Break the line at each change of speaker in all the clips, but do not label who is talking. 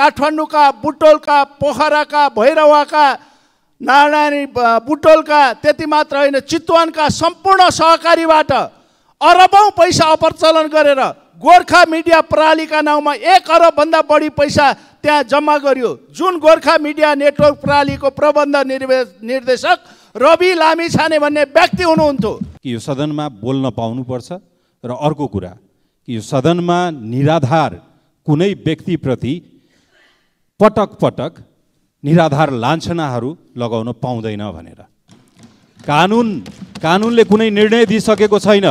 काठमाडौँका बुटोलका पोखराका भैरवाका नारायणी बुटोलका त्यति मात्र होइन चितवनका सम्पूर्ण सहकारीबाट अरबौँ पैसा अप्रचलन गरेर गोर्खा मिडिया प्रणालीका नाउँमा एक अरबभन्दा बढी पैसा त्यहाँ जम्मा गरियो जुन गोर्खा मिडिया नेटवर्क प्रणालीको प्रबन्ध निर्वे निर्देशक रवि लामी छाने भन्ने व्यक्ति हुनुहुन्थ्यो
कि यो सदनमा बोल्न पाउनुपर्छ र अर्को कुरा कि यो सदनमा निराधार कुनै व्यक्तिप्रति पटक पटक निराधार लान्छनाहरू लगाउन पाउँदैन भनेर कानुन कानुनले कुनै निर्णय दिइसकेको छैन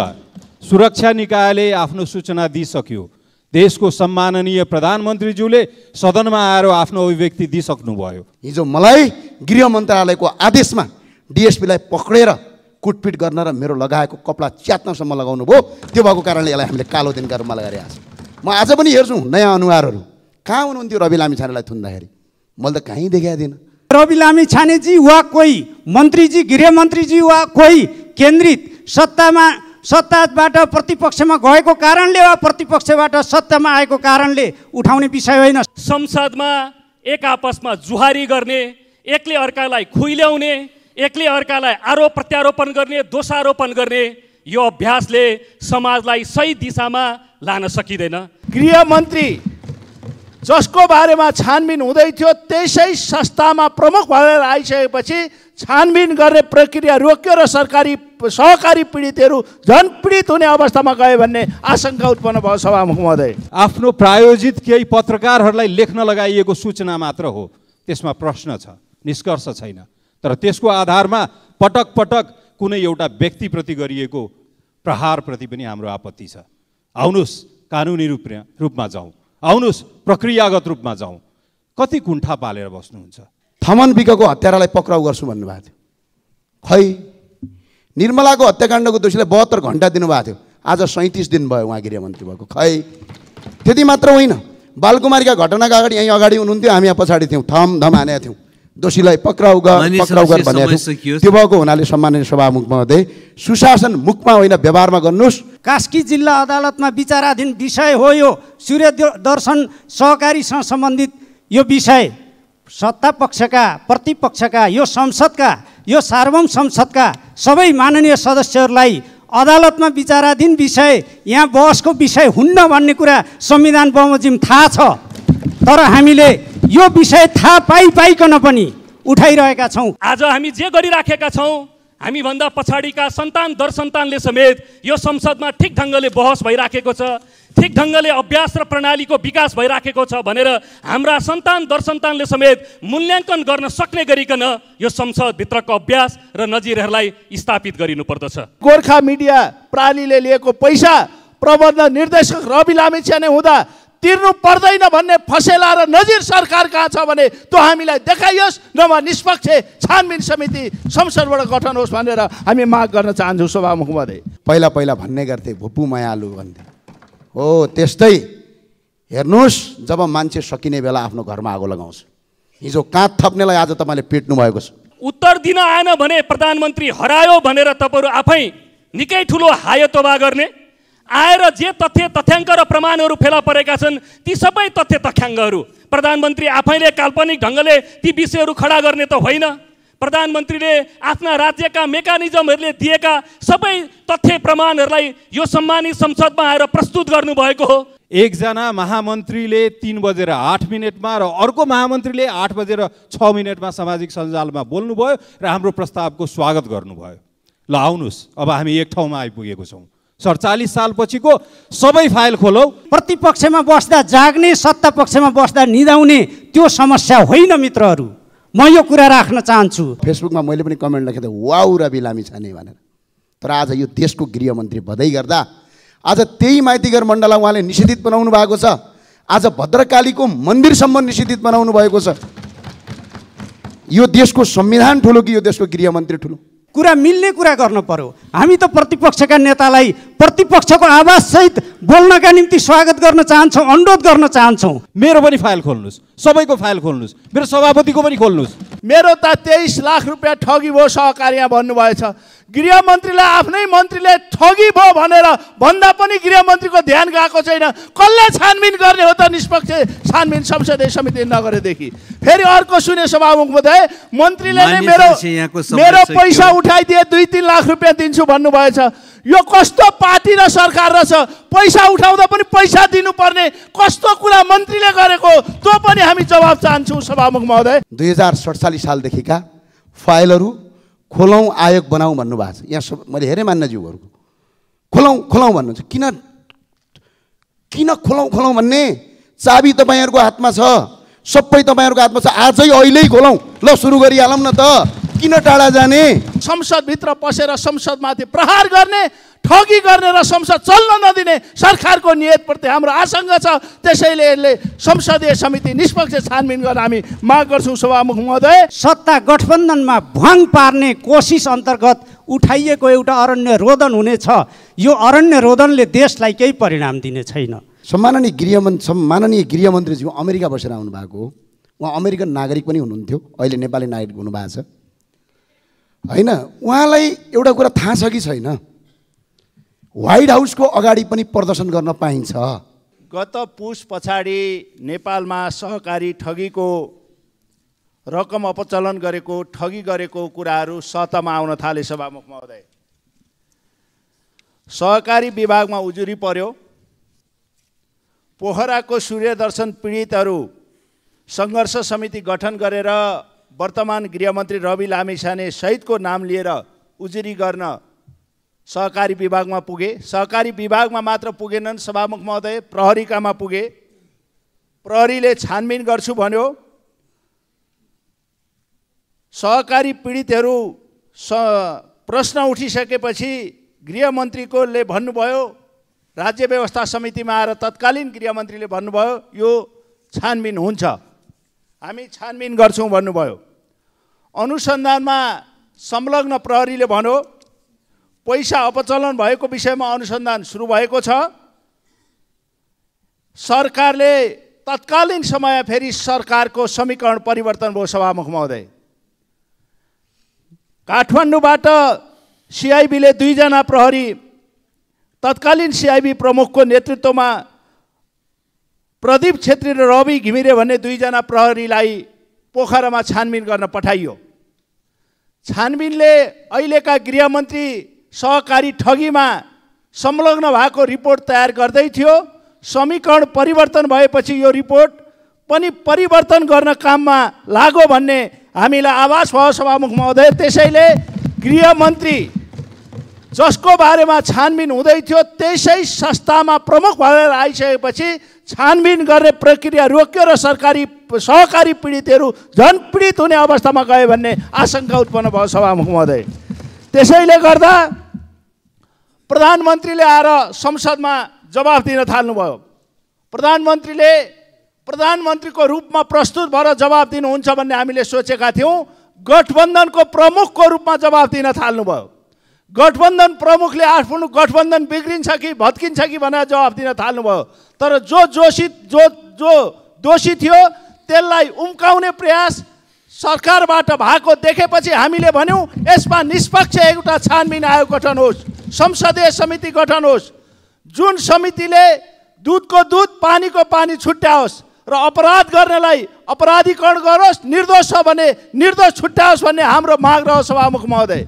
सुरक्षा निकायले आफ्नो सूचना दिइसक्यो देशको सम्माननीय प्रधानमन्त्रीज्यूले सदनमा आएर आफ्नो अभिव्यक्ति दिइसक्नुभयो हिजो मलाई गृह मन्त्रालयको आदेशमा
डिएसपीलाई पक्रेर कुटपिट गर्न र मेरो लगाएको कपडा च्यात्नसम्म लगाउनु भयो त्यो भएको कारणले यसलाई हामीले कालो दिनका रूपमा लगाएर आएको छौँ म आज पनि हेर्छु नयाँ अनुहारहरू कहाँ हुनुहुन्थ्यो रवि लामी छानेलाई थुन्दाखेरि मैले त कहीँ थिइनँ रवि लामी छानेजी वा कोही
मन्त्रीजी गृहमन्त्रीजी वा कोही केन्द्रित सत्तामा सत्ताबाट प्रतिपक्षमा गएको कारणले वा प्रतिपक्षबाट सत्तामा आएको कारणले उठाउने विषय होइन संसदमा
एक आपसमा जुहारी गर्ने एकले अर्कालाई खुइल्याउने एकले अर्कालाई आरोप प्रत्यारोपण गर्ने दोषारोपण गर्ने यो अभ्यासले समाजलाई सही दिशामा लान सकिँदैन गृहमन्त्री
जसको बारेमा छानबिन हुँदै थियो त्यसै संस्थामा प्रमुख भएर आइसकेपछि छानबिन गर्ने प्रक्रिया रोक्यो र सरकारी सहकारी पीडितहरू झन पीडित हुने अवस्थामा गए
भन्ने आशंका उत्पन्न भयो सभामुख महोदय आफ्नो प्रायोजित केही पत्रकारहरूलाई लेख्न लगाइएको सूचना मात्र हो त्यसमा प्रश्न छ निष्कर्ष छैन तर त्यसको आधारमा पटक पटक कुनै एउटा व्यक्तिप्रति गरिएको प्रहारप्रति पनि हाम्रो आपत्ति छ आउनुहोस् कानुनी रूप रूपमा जाउँ आउनुहोस् प्रक्रियागत रूपमा जाउँ कति कुण्ठा पालेर बस्नुहुन्छ
थमन विकको हत्यारालाई पक्राउ गर्छु भन्नुभएको थियो खै निर्मलाको हत्याकाण्डको दोषीलाई बहत्तर घन्टा दिनुभएको थियो आज सैँतिस दिन भयो उहाँ गृहमन्त्री भएको खै त्यति मात्र होइन बालकुमारीका घटनाका अगाडि यहीँ अगाडि हुनुहुन्थ्यो हामी यहाँ पछाडि थियौँ थम धम थियौँ दोषीलाई पक्राउ पक्राउ गर भनेको त्यो भएको हुनाले सम्माननीय सभामुख महोदय सुशासन मुखमा होइन व्यवहारमा गर्नुहोस् कास्की
जिल्ला अदालतमा विचाराधीन विषय हो यो सूर्य दर्शन सहकारीसँग सम्बन्धित यो विषय सत्ता पक्षका प्रतिपक्षका यो संसदका यो सार्वम संसदका सबै माननीय सदस्यहरूलाई अदालतमा विचाराधीन विषय यहाँ बहसको विषय हुन्न भन्ने कुरा संविधान बमोजिम थाहा छ तर हामीले यो विषय थाहा पाइ पाइकन पनि उठाइरहेका छौँ
आज हामी जे गरिराखेका छौँ हामीभन्दा पछाडिका सन्तान दर सन्तानले समेत यो संसदमा ठिक ढङ्गले बहस भइराखेको छ ठिक ढङ्गले अभ्यास र प्रणालीको विकास भइराखेको छ भनेर हाम्रा सन्तान दर सन्तानले समेत मूल्याङ्कन गर्न सक्ने गरिकन यो संसदभित्रको अभ्यास र नजिरहरूलाई स्थापित गरिनुपर्दछ
गोर्खा मिडिया प्रणालीले लिएको पैसा प्रबन्ध निर्देशक रवि लामेछिया नै हुँदा तिर्नु पर्दैन भन्ने फसेला र नजिर सरकार कहाँ छ भने त्यो हामीलाई देखाइयोस् नभए निष्पक्ष छानबिन समिति संसदबाट गठन होस् भनेर हामी माग गर्न चाहन्छौँ सभामुख महोदय
पहिला पहिला भन्ने गर्थे भुपु मयालु भन्थे हो त्यस्तै हेर्नुहोस् जब मान्छे सकिने बेला आफ्नो घरमा आगो लगाउँछ हिजो काँध थप्नेलाई आज तपाईँले पिट्नु भएको छ
उत्तर दिन आएन भने प्रधानमन्त्री हरायो भनेर तपाईँहरू आफै निकै ठुलो हायतोबा गर्ने आएर जे तथ्य तथ्याङ्क र प्रमाणहरू फेला परेका छन् ती सबै तथ्य तथ्याङ्कहरू प्रधानमन्त्री आफैले काल्पनिक ढङ्गले ती विषयहरू खडा गर्ने त होइन प्रधानमन्त्रीले आफ्ना राज्यका मेकानिजमहरूले दिएका सबै तथ्य प्रमाणहरूलाई यो सम्मानित
संसदमा आएर प्रस्तुत गर्नुभएको हो एकजना महामन्त्रीले तिन बजेर आठ मिनटमा र अर्को महामन्त्रीले आठ बजेर छ मिनटमा सामाजिक सञ्जालमा बोल्नुभयो र हाम्रो प्रस्तावको स्वागत गर्नुभयो ल आउनुहोस् अब हामी एक ठाउँमा आइपुगेको छौँ सडचालिस सालपछिको
सबै फाइल खोलौ प्रतिपक्षमा बस्दा जाग्ने सत्ता पक्षमा बस्दा निदाउने
त्यो समस्या होइन मित्रहरू म यो कुरा राख्न चाहन्छु फेसबुकमा मैले पनि कमेन्ट लेखेँ त वाउ रवि छ छाने भनेर तर आज यो देशको गृहमन्त्री भदै गर्दा आज त्यही माइतीघर मण्डललाई उहाँले निषेधित बनाउनु भएको छ आज भद्रकालीको मन्दिरसम्म निषेधित बनाउनु भएको छ यो देशको संविधान ठुलो कि यो देशको गृहमन्त्री ठुलो कुरा मिल्ने कुरा गर्न पर्यो हामी त प्रतिपक्षका नेतालाई प्रतिपक्षको
आवाजसहित बोल्नका निम्ति स्वागत गर्न चाहन्छौँ अनुरोध गर्न चाहन्छौँ मेरो पनि फाइल खोल्नुहोस्
सबैको फाइल खोल्नुहोस् मेरो सभापतिको पनि खोल्नुहोस्
मेरो त तेइस लाख रुपियाँ ठगी भयो सहकारी यहाँ भन्नुभएछ गृहमन्त्रीलाई आफ्नै मन्त्रीले ठगी भयो भनेर भन्दा पनि गृहमन्त्रीको ध्यान गएको छैन कसले छानबिन गर्ने हो त निष्पक्ष छानबिन संसदीय समिति नगरेदेखि फेरि अर्को सुने सभामुख महोदय मन्त्रीले नै मेरो मेरो पैसा उठाइदिए दुई तिन लाख रुपियाँ दिन्छु भन्नुभएछ यो कस्तो पार्टी र सरकार रहेछ पैसा उठाउँदा पनि पैसा दिनुपर्ने कस्तो कुरा मन्त्रीले गरेको त्यो पनि हामी जवाब चाहन्छौँ सभामुख महोदय
दुई हजार सडचालिस सालदेखिका फाइलहरू खोलौँ आयोग बनाऊ भन्नुभएको छ यहाँ सब मैले हेरेँ मान्यज्यूहरूको खोलौँ खोलौँ भन्नुहुन्छ किन किन खोलौँ खोलौँ भन्ने चाबी तपाईँहरूको हातमा छ सबै तपाईँहरूको हातमा छ आजै अहिल्यै खोलौँ ल सुरु गरिहालौँ न त किन टाढा जाने
संसदभित्र पसेर संसदमाथि प्रहार गर्ने ठगी गर्ने र संसद चल्न नदिने सरकारको नियतप्रति हाम्रो आशङ्क छ त्यसैले यसले संसदीय समिति निष्पक्ष छानबिन गर्न हामी माग गर्छौँ सभामुख महोदय सत्ता गठबन्धनमा भङ पार्ने
कोसिस अन्तर्गत उठाइएको एउटा अरण्य रोदन हुनेछ यो अरण्य रोदनले देशलाई केही परिणाम दिने छैन
सम्माननीय गृहमन्त्री सम्माननीय गृहमन्त्रीज्यू अमेरिका बसेर आउनु भएको उहाँ अमेरिकन नागरिक पनि हुनुहुन्थ्यो अहिले नेपाली नागरिक हुनुभएको छ होइन उहाँलाई एउटा कुरा थाहा छ कि छैन व्हाइट हाउसको अगाडि पनि प्रदर्शन गर्न पाइन्छ
गत पुस पछाडि नेपालमा सहकारी ठगीको रकम अपचलन गरेको ठगी गरेको कुराहरू सतहमा आउन थाले सभामुख महोदय सहकारी विभागमा उजुरी पर्यो पोखराको सूर्यदर्शन पीडितहरू सङ्घर्ष समिति गठन गरेर वर्तमान गृहमन्त्री रवि लामिछाने सहितको नाम लिएर उजुरी गर्न सहकारी विभागमा पुगे सहकारी विभागमा मात्र पुगेनन् सभामुख महोदय प्रहरीकामा पुगे प्रहरीले छानबिन गर्छु भन्यो सहकारी पीडितहरू स प्रश्न उठिसकेपछि गृहमन्त्रीकोले भन्नुभयो राज्य व्यवस्था समितिमा आएर तत्कालीन गृहमन्त्रीले भन्नुभयो यो छानबिन हुन्छ हामी छानबिन गर्छौँ भन्नुभयो अनुसन्धानमा संलग्न प्रहरीले भन्यो पैसा अपचलन भएको विषयमा अनुसन्धान सुरु भएको छ सरकारले तत्कालीन समय फेरि सरकारको समीकरण परिवर्तन भयो सभामुख महोदय काठमाडौँबाट सिआइबीले दुईजना प्रहरी तत्कालीन सिआइबी प्रमुखको नेतृत्वमा प्रदीप छेत्री र रवि घिमिरे भन्ने दुईजना प्रहरीलाई पोखरामा छानबिन गर्न पठाइयो छानबिनले अहिलेका गृहमन्त्री सहकारी ठगीमा संलग्न भएको रिपोर्ट तयार गर्दै थियो समीकरण परिवर्तन भएपछि यो रिपोर्ट पनि परिवर्तन गर्न काममा लागो भन्ने हामीलाई आवास भयो सभामुख महोदय त्यसैले गृहमन्त्री जसको बारेमा छानबिन हुँदै थियो त्यसै संस्थामा प्रमुख भएर आइसकेपछि छानबिन गर्ने प्रक्रिया रोक्यो र सरकारी सहकारी पीडितहरू झन् पीडित हुने अवस्थामा गयो भन्ने आशंका उत्पन्न भयो सभामुख महोदय त्यसैले गर्दा प्रधानमन्त्रीले आएर संसदमा जवाफ दिन थाल्नुभयो प्रधानमन्त्रीले प्रधानमन्त्रीको रूपमा प्रस्तुत भएर जवाब दिनुहुन्छ भन्ने हामीले सोचेका थियौँ गठबन्धनको प्रमुखको रूपमा जवाब दिन थाल्नुभयो गठबन्धन प्रमुखले आफ्नो गठबन्धन बिग्रिन्छ कि भत्किन्छ कि भनेर जवाब दिन थाल्नुभयो तर जो जोषी जो जो दोषी थियो त्यसलाई उम्काउने प्रयास सरकारबाट भएको देखेपछि हामीले भन्यौँ यसमा निष्पक्ष एउटा छानबिन आयोग गठन होस् संसदीय समिति गठन होस् जुन समितिले दुधको दुध पानीको पानी छुट्याओस् र अपराध गर्नेलाई अपराधीकरण गरोस् निर्दोष छ भने निर्दोष छुट्याओस् भन्ने हाम्रो माग रह्यो सभामुख महोदय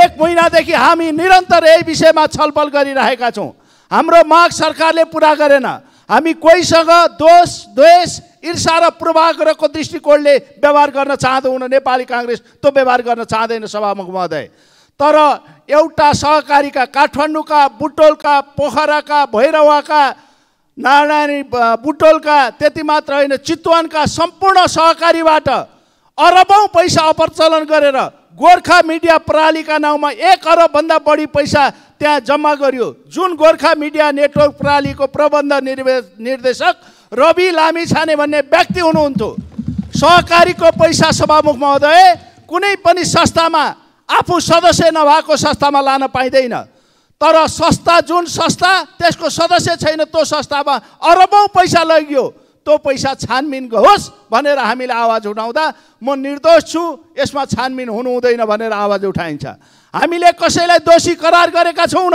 एक महिनादेखि हामी निरन्तर यही विषयमा छलफल गरिरहेका छौँ हाम्रो माग सरकारले पुरा गरेन हामी कोहीसँग दोष द्वेष ईर्षा र पूर्वाग्रहको दृष्टिकोणले व्यवहार गर्न चाहँदैन नेपाली काङ्ग्रेस त्यो व्यवहार गर्न चाहँदैन सभामुख महोदय तर एउटा सहकारीका काठमाडौँका बुटोलका पोखराका भैरवाका नारायणी बुटोलका त्यति मात्र होइन चितवनका सम्पूर्ण सहकारीबाट अरबौँ पैसा अप्रचलन गरेर गोर्खा मिडिया प्रणालीका नाउँमा एक अरबभन्दा बढी पैसा त्यहाँ जम्मा गरियो जुन गोर्खा मिडिया नेटवर्क प्रणालीको प्रबन्ध निर्देशक रवि लामी छाने भन्ने व्यक्ति हुनुहुन्थ्यो सहकारीको पैसा सभामुख महोदय कुनै पनि संस्थामा आफू सदस्य नभएको संस्थामा लान पाइँदैन तर संस्था जुन संस्था त्यसको सदस्य छैन त्यो संस्थामा अरबौँ पैसा लगियो त्यो पैसा छानबिनको होस् भनेर हामीले आवाज उठाउँदा म निर्दोष छु यसमा छानबिन हुनुहुँदैन भनेर आवाज उठाइन्छ हामीले कसैलाई दोषी करार गरेका छौँ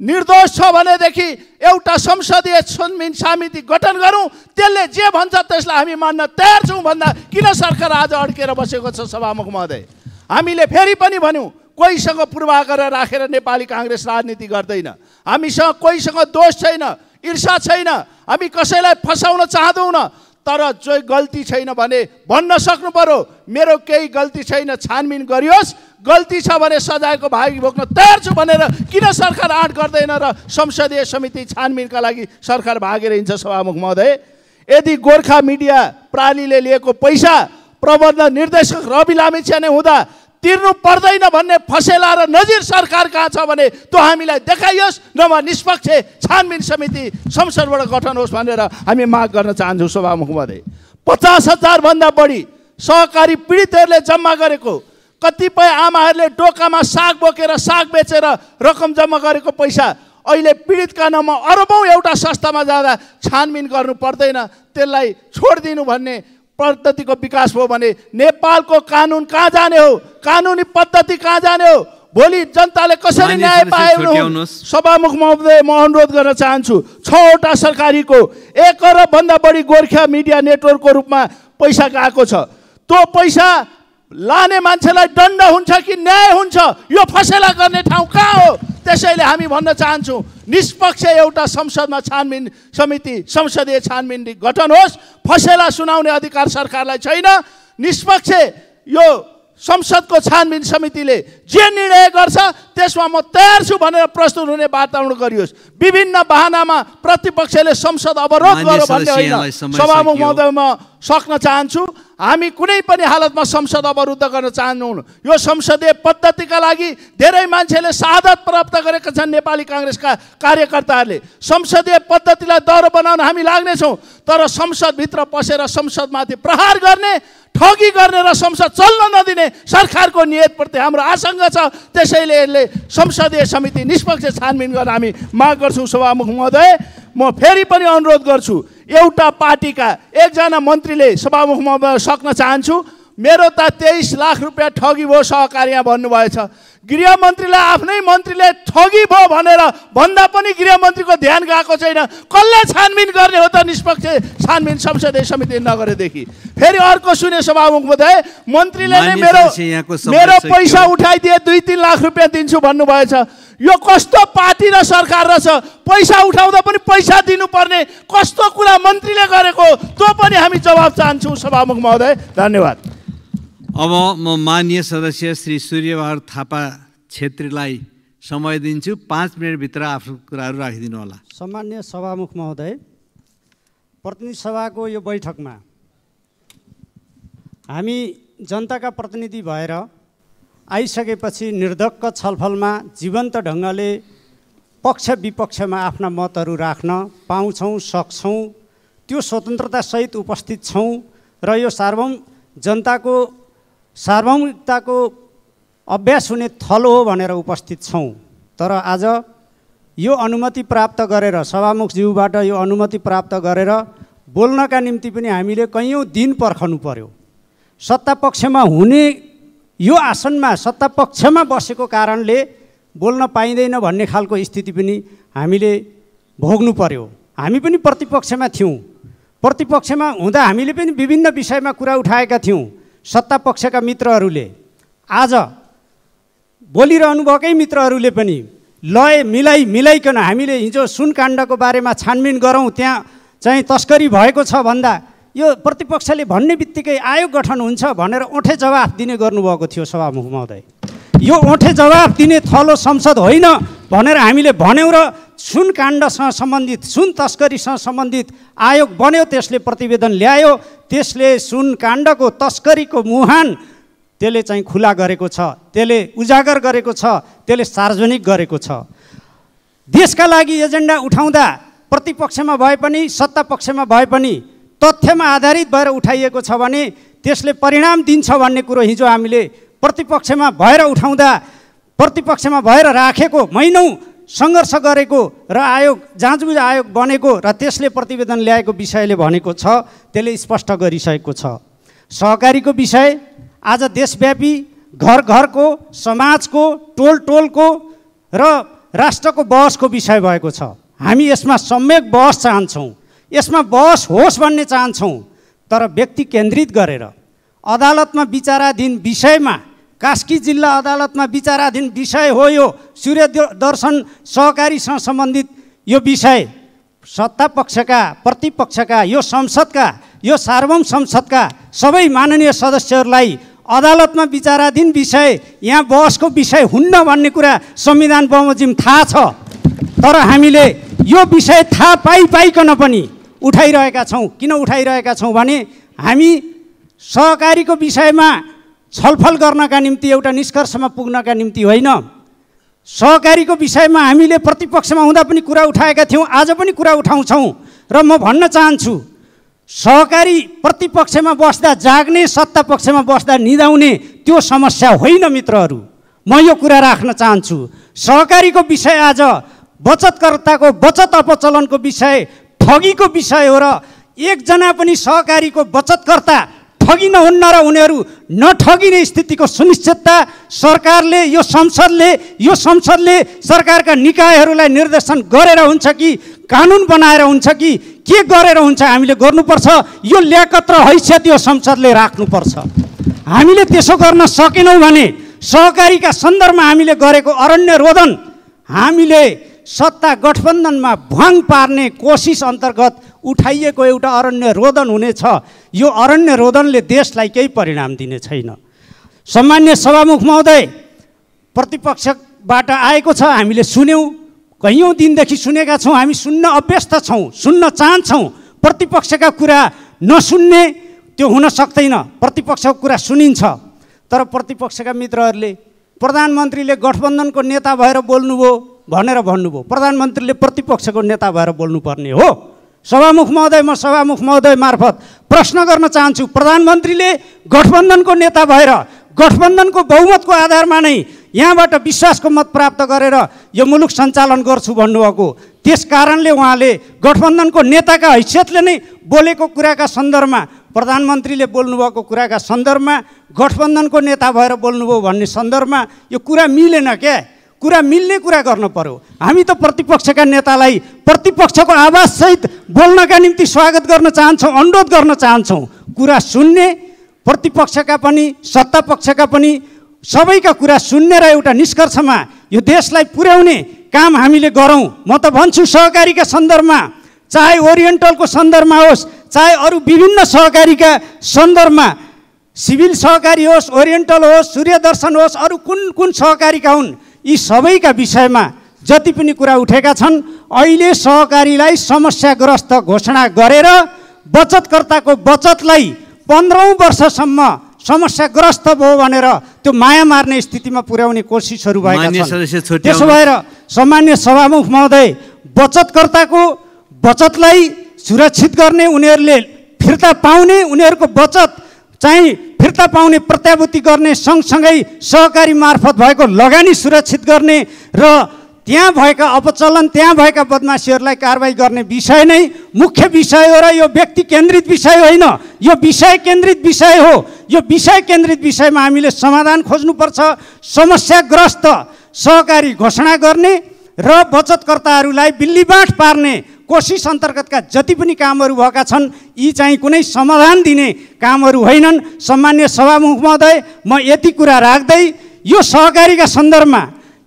निर्दोष छ भनेदेखि एउटा संसदीय छानबिन समिति गठन गरौँ त्यसले जे भन्छ त्यसलाई हामी मान्न तयार छौँ भन्दा किन सरकार आज अड्केर बसेको छ सभामुख महोदय हामीले फेरि पनि भन्यौँ कोहीसँग पूर्वाग्रह राखेर नेपाली काङ्ग्रेस राजनीति गर्दैन हामीसँग कोहीसँग दोष छैन ईर्षा छैन हामी कसैलाई फसाउन चाहँदैनौँ तर जो गल्ती छैन भने भन्न सक्नु पऱ्यो मेरो केही गल्ती छैन छानबिन गरियोस् गल्ती छ भने सजायको भागी भोग्न तयार छु भनेर किन सरकार आँट गर्दैन र संसदीय समिति छानबिनका लागि सरकार भागेर हिँड्छ सभामुख महोदय यदि गोर्खा मिडिया प्रालीले लिएको पैसा प्रबन्ध निर्देशक रवि लामिछाने हुँदा तिर्नु पर्दैन भन्ने फसेला र नजिर सरकार कहाँ छ भने त्यो हामीलाई देखाइयोस् नभए निष्पक्ष छानबिन समिति संसदबाट गठन होस् भनेर हामी माग गर्न चाहन्छौँ सभामुख महोदय पचास हजारभन्दा बढी सहकारी पीडितहरूले जम्मा गरेको कतिपय आमाहरूले डोकामा साग बोकेर साग बेचेर रकम जम्मा गरेको पैसा अहिले पीडितका नाममा अरबौँ एउटा संस्थामा जाँदा छानबिन गर्नु पर्दैन त्यसलाई छोडिदिनु भन्ने पद्धतिको विकास भयो भने नेपालको कानुन कहाँ जाने हो कानुनी पद्धति कहाँ जाने हो भोलि जनताले कसरी न्याय पाए सभामुख महोदय म अनुरोध गर्न चाहन्छु छवटा सरकारीको एक अरबभन्दा बढी गोर्खा मिडिया नेटवर्कको रूपमा पैसा गएको छ त्यो पैसा लाने मान्छेलाई दण्ड हुन्छ कि न्याय हुन्छ यो फसेला गर्ने ठाउँ कहाँ हो त्यसैले हामी भन्न चाहन्छौँ निष्पक्ष एउटा संसदमा छानबिन समिति संसदीय छानबिन गठन होस् फसेला सुनाउने अधिकार सरकारलाई छैन निष्पक्ष यो संसदको छानबिन समितिले जे निर्णय गर्छ त्यसमा म तयार छु भनेर प्रस्तुत हुने वातावरण गरियोस् विभिन्न बाहनामा प्रतिपक्षले संसद अवरोध गर भन्ने होइन सभामुख महोदय म सक्न चाहन्छु हामी कुनै पनि हालतमा संसद अवरुद्ध गर्न चाहनुहुन्न यो संसदीय पद्धतिका लागि धेरै मान्छेले सादत प्राप्त गरेका छन् नेपाली काङ्ग्रेसका कार्यकर्ताहरूले संसदीय पद्धतिलाई दह्रो बनाउन हामी लाग्नेछौँ तर संसदभित्र पसेर संसदमाथि प्रहार गर्ने ठगी गर्ने र संसद चल्न नदिने सरकारको नियतप्रति हाम्रो आशङ्का छ त्यसैले यसले संसदीय समिति निष्पक्ष छानबिन गर्न हामी माग गर्छौँ सभामुख महोदय म फेरि पनि अनुरोध गर्छु एउटा पार्टीका एकजना मन्त्रीले सभामुख महोदय सक्न चाहन्छु मेरो त तेइस लाख रुपियाँ ठगी भयो यहाँ भन्नुभएछ गृहमन्त्रीलाई आफ्नै मन्त्रीले ठगी भयो भनेर भन्दा पनि गृहमन्त्रीको ध्यान गएको छैन कसले छानबिन गर्ने हो त निष्पक्ष छानबिन संसदीय समिति नगरेदेखि फेरि अर्को सुने सभामुख महोदय मन्त्रीले नै मेरो मेरो पैसा उठाइदिए दुई तिन लाख रुपियाँ दिन्छु भन्नुभएछ यो कस्तो पार्टी र सरकार रहेछ पैसा उठाउँदा पनि पैसा दिनुपर्ने कस्तो कुरा मन्त्रीले गरेको त्यो पनि हामी जवाब चाहन्छौँ सभामुख महोदय धन्यवाद
अब म मान्य सदस्य श्री सूर्यबहादुर थापा छेत्रीलाई समय दिन्छु पाँच मिनटभित्र आफ्नो कुराहरू राखिदिनु होला सामान्य सभामुख महोदय प्रतिनिधि सभाको यो बैठकमा हामी जनताका प्रतिनिधि भएर आइसकेपछि निर्धक्क छलफलमा जीवन्त ढङ्गले पक्ष विपक्षमा आफ्ना मतहरू राख्न पाउँछौँ सक्छौँ त्यो स्वतन्त्रतासहित उपस्थित छौँ र यो सार्वम जनताको सार्वभौमिकताको अभ्यास हुने थलो हो भनेर उपस्थित छौँ तर आज यो अनुमति प्राप्त गरेर सभामुख सभामुखज्यूबाट यो अनुमति प्राप्त गरेर बोल्नका निम्ति पनि हामीले कैयौँ दिन पर्खनु पर्यो सत्तापक्षमा हुने यो आसनमा सत्तापक्षमा बसेको कारणले बोल्न पाइँदैन भन्ने खालको स्थिति पनि हामीले भोग्नु पर्यो हामी पनि प्रतिपक्षमा थियौँ प्रतिपक्षमा हुँदा हामीले पनि विभिन्न विषयमा कुरा उठाएका थियौँ सत्ता पक्षका मित्रहरूले आज बोलिरहनुभएकै मित्रहरूले पनि लय मिलाइ मिलाइकन हामीले हिजो सुनकाण्डको बारेमा छानबिन गरौँ त्यहाँ चाहिँ तस्करी भएको छ भन्दा यो प्रतिपक्षले भन्ने बित्तिकै आयोग गठन हुन्छ भनेर ओठे जवाफ दिने गर्नुभएको थियो सभामुख महोदय यो ओठे जवाब दिने थलो संसद होइन भनेर हामीले भन्यौँ र सुन काण्डसँग सम्बन्धित सुन तस्करीसँग सम्बन्धित आयोग बन्यो त्यसले प्रतिवेदन ल्यायो त्यसले सुन काण्डको तस्करीको मुहान त्यसले चाहिँ खुला गरेको छ त्यसले उजागर गरेको छ त्यसले सार्वजनिक गरेको छ देशका लागि एजेन्डा उठाउँदा प्रतिपक्षमा भए पनि सत्ता पक्षमा भए पनि तथ्यमा आधारित भएर उठाइएको छ भने त्यसले परिणाम दिन्छ भन्ने कुरो हिजो हामीले प्रतिपक्षमा भएर उठाउँदा प्रतिपक्षमा भएर राखेको महिनौ सङ्घर्ष गरेको र आयोग जाँचबुझ आयोग बनेको र त्यसले प्रतिवेदन ल्याएको विषयले भनेको छ त्यसले स्पष्ट गरिसकेको छ सहकारीको विषय आज देशव्यापी घर घरको समाजको टोल टोलको र राष्ट्रको बहसको विषय भएको छ हामी यसमा सम्यक बहस चाहन्छौँ यसमा बहस होस् भन्ने चाहन्छौँ तर व्यक्ति केन्द्रित गरेर अदालतमा विचाराधीन विषयमा कास्की जिल्ला अदालतमा विचाराधीन विषय हो यो सूर्य दर्शन सहकारीसँग सम्बन्धित यो विषय सत्ता पक्षका प्रतिपक्षका यो संसदका यो सार्वम संसदका सबै माननीय सदस्यहरूलाई अदालतमा विचाराधीन विषय यहाँ बहसको विषय हुन्न भन्ने कुरा संविधान बमोजिम थाहा छ तर हामीले यो विषय थाहा पाइ पाइकन पनि उठाइरहेका छौँ किन उठाइरहेका छौँ भने हामी सहकारीको विषयमा छलफल गर्नका निम्ति एउटा निष्कर्षमा पुग्नका निम्ति होइन सहकारीको विषयमा हामीले प्रतिपक्षमा हुँदा पनि कुरा उठाएका थियौँ आज पनि कुरा उठाउँछौँ र म भन्न चाहन्छु सहकारी प्रतिपक्षमा बस्दा जाग्ने सत्ता पक्षमा बस्दा निदाउने त्यो समस्या होइन मित्रहरू म यो कुरा राख्न चाहन्छु सहकारीको विषय आज बचतकर्ताको बचत अपचलनको विषय ठगीको विषय हो र एकजना पनि सहकारीको बचतकर्ता ठगिन हुन्न र उनीहरू नठगिने स्थितिको सुनिश्चितता सरकारले यो संसदले यो संसदले सरकारका निकायहरूलाई निर्देशन गरेर हुन्छ कि कानुन बनाएर हुन्छ कि के गरेर हुन्छ हामीले गर्नुपर्छ यो ल्याकत र हैसियत यो संसदले राख्नुपर्छ हामीले त्यसो गर्न सकेनौँ भने सहकारीका सन्दर्भमा हामीले गरेको अरण्य रोदन हामीले सत्ता गठबन्धनमा भ्वाङ पार्ने कोसिस अन्तर्गत उठाइएको एउटा अरण्य रोदन हुनेछ यो अरण्य रोदनले देशलाई केही परिणाम दिने छैन सामान्य सभामुख महोदय प्रतिपक्षबाट आएको छ हामीले सुन्यौँ कैयौँ दिनदेखि सुनेका छौँ हामी सुन्न अभ्यस्त छौँ सुन्न चाहन्छौँ प्रतिपक्षका कुरा नसुन्ने त्यो हुन सक्दैन प्रतिपक्षको कुरा सुनिन्छ तर प्रतिपक्षका मित्रहरूले प्रधानमन्त्रीले गठबन्धनको नेता भएर बोल्नुभयो भनेर भन्नुभयो प्रधानमन्त्रीले प्रतिपक्षको नेता भएर बोल्नुपर्ने हो सभामुख महोदय म सभामुख महोदय मार्फत प्रश्न गर्न चाहन्छु प्रधानमन्त्रीले गठबन्धनको नेता भएर गठबन्धनको बहुमतको आधारमा नै यहाँबाट विश्वासको मत प्राप्त गरेर यो मुलुक सञ्चालन गर्छु भन्नुभएको त्यस कारणले उहाँले गठबन्धनको नेताका हैसियतले नै बोलेको कुराका सन्दर्भमा प्रधानमन्त्रीले बोल्नुभएको कुराका सन्दर्भमा गठबन्धनको नेता भएर बोल्नुभयो भन्ने सन्दर्भमा यो कुरा मिलेन क्या कुरा मिल्ने कुरा गर्न पर्यो हामी त प्रतिपक्षका नेतालाई प्रतिपक्षको आवाजसहित बोल्नका निम्ति स्वागत गर्न चाहन्छौँ अनुरोध गर्न चाहन्छौँ कुरा सुन्ने प्रतिपक्षका पनि सत्तापक्षका पनि सबैका कुरा सुन्ने र एउटा निष्कर्षमा यो देशलाई पुर्याउने काम हामीले गरौँ म त भन्छु सहकारीका सन्दर्भमा चाहे ओरिएन्टलको सन्दर्भमा होस् चाहे अरू विभिन्न सहकारीका सन्दर्भमा सिभिल सहकारी होस् ओरिएन्टल होस् सूर्यदर्शन होस् अरू कुन कुन सहकारीका हुन् यी सबैका विषयमा जति पनि कुरा उठेका छन् अहिले सहकारीलाई समस्याग्रस्त घोषणा गरेर बचतकर्ताको बचतलाई पन्ध्रौँ वर्षसम्म समस्याग्रस्त भयो भनेर त्यो माया मार्ने स्थितिमा पुर्याउने कोसिसहरू भएका
छन् त्यसो भएर
सामान्य सभामुख महोदय बचतकर्ताको बचतलाई सुरक्षित गर्ने उनीहरूले फिर्ता पाउने उनीहरूको बचत चाहिँ फिर्ता पाउने प्रत्याभूति गर्ने सँगसँगै सहकारी मार्फत भएको लगानी सुरक्षित गर्ने र त्यहाँ भएका अपचलन त्यहाँ भएका बदमासीहरूलाई कारवाही गर्ने विषय नै मुख्य विषय हो र यो व्यक्ति केन्द्रित विषय होइन यो विषय केन्द्रित विषय हो यो विषय केन्द्रित विषयमा हामीले समाधान खोज्नुपर्छ समस्याग्रस्त सहकारी घोषणा गर्ने र बचतकर्ताहरूलाई बिल्लीबाट पार्ने कोसिस अन्तर्गतका जति पनि कामहरू भएका छन् यी चाहिँ कुनै समाधान दिने कामहरू होइनन् सामान्य सभामुख महोदय म यति कुरा राख्दै यो सहकारीका सन्दर्भमा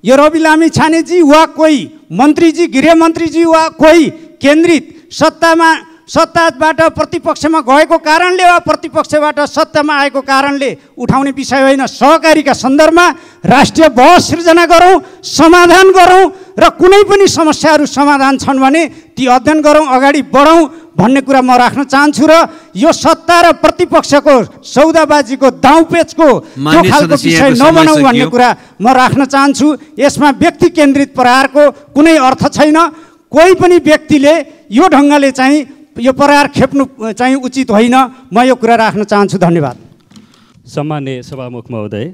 यो रवि लामी छानेजी वा कोही मन्त्रीजी गृहमन्त्रीजी वा कोही केन्द्रित सत्तामा सत्ताबाट प्रतिपक्षमा गएको कारणले वा प्रतिपक्षबाट सत्तामा आएको कारणले उठाउने विषय होइन सहकारीका सन्दर्भमा राष्ट्रिय बहस सिर्जना गरौँ समाधान गरौँ र कुनै पनि समस्याहरू समाधान छन् भने ती अध्ययन गरौँ अगाडि बढौँ भन्ने कुरा म राख्न चाहन्छु र यो सत्ता र प्रतिपक्षको सौदाबाजीको दाउपेचको त्यो खालको विषय नबनाउँ भन्ने कुरा म राख्न चाहन्छु यसमा व्यक्ति केन्द्रित प्रहारको कुनै अर्थ छैन कोही पनि व्यक्तिले यो ढङ्गले चाहिँ यो प्रहार खेप्नु चाहिँ उचित होइन म यो कुरा राख्न चाहन्छु
धन्यवाद सम्मान्य सभामुख महोदय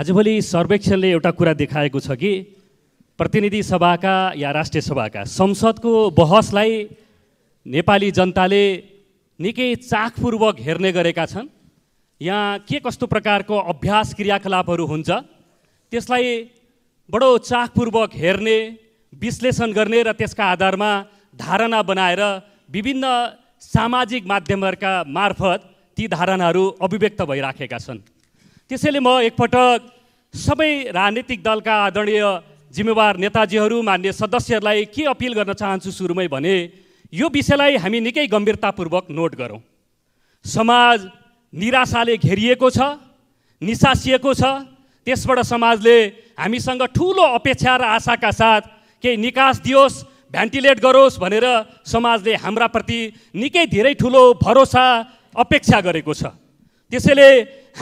आजभोलि सर्वेक्षणले एउटा कुरा देखाएको छ कि प्रतिनिधि सभाका या राष्ट्रिय सभाका संसदको बहसलाई नेपाली जनताले निकै चाखपूर्वक हेर्ने गरेका छन् यहाँ के कस्तो प्रकारको अभ्यास क्रियाकलापहरू हुन्छ त्यसलाई बडो चाखपूर्वक हेर्ने विश्लेषण गर्ने र त्यसका आधारमा धारणा बनाएर विभिन्न सामाजिक माध्यमहरूका मार्फत ती धारणाहरू अभिव्यक्त भइराखेका छन् त्यसैले म एकपटक सबै राजनीतिक दलका आदरणीय जिम्मेवार नेताजीहरू मान्य सदस्यहरूलाई के अपिल गर्न चाहन्छु सुरुमै भने यो विषयलाई हामी निकै गम्भीरतापूर्वक नोट गरौँ समाज निराशाले घेरिएको छ निसासिएको छ त्यसबाट समाजले हामीसँग ठुलो अपेक्षा र आशाका साथ केही निकास दियोस् भेन्टिलेट गरोस् भनेर समाजले हाम्राप्रति निकै धेरै ठुलो भरोसा अपेक्षा गरेको छ त्यसैले